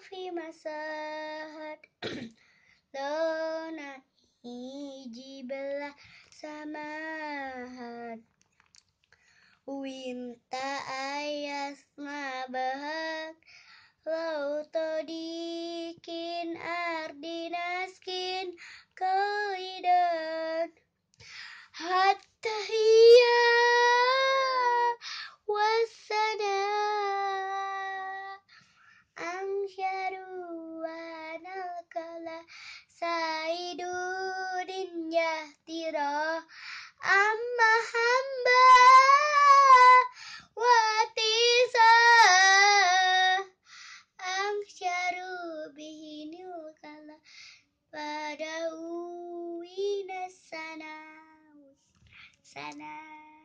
fi masahat Lona iji belah sama hat Winta ayas ngabahat Lauto dikin ardinaskin Kau hidup خيرا أما هما واتيسا أنشر به نوك الله فدوين السنا سنا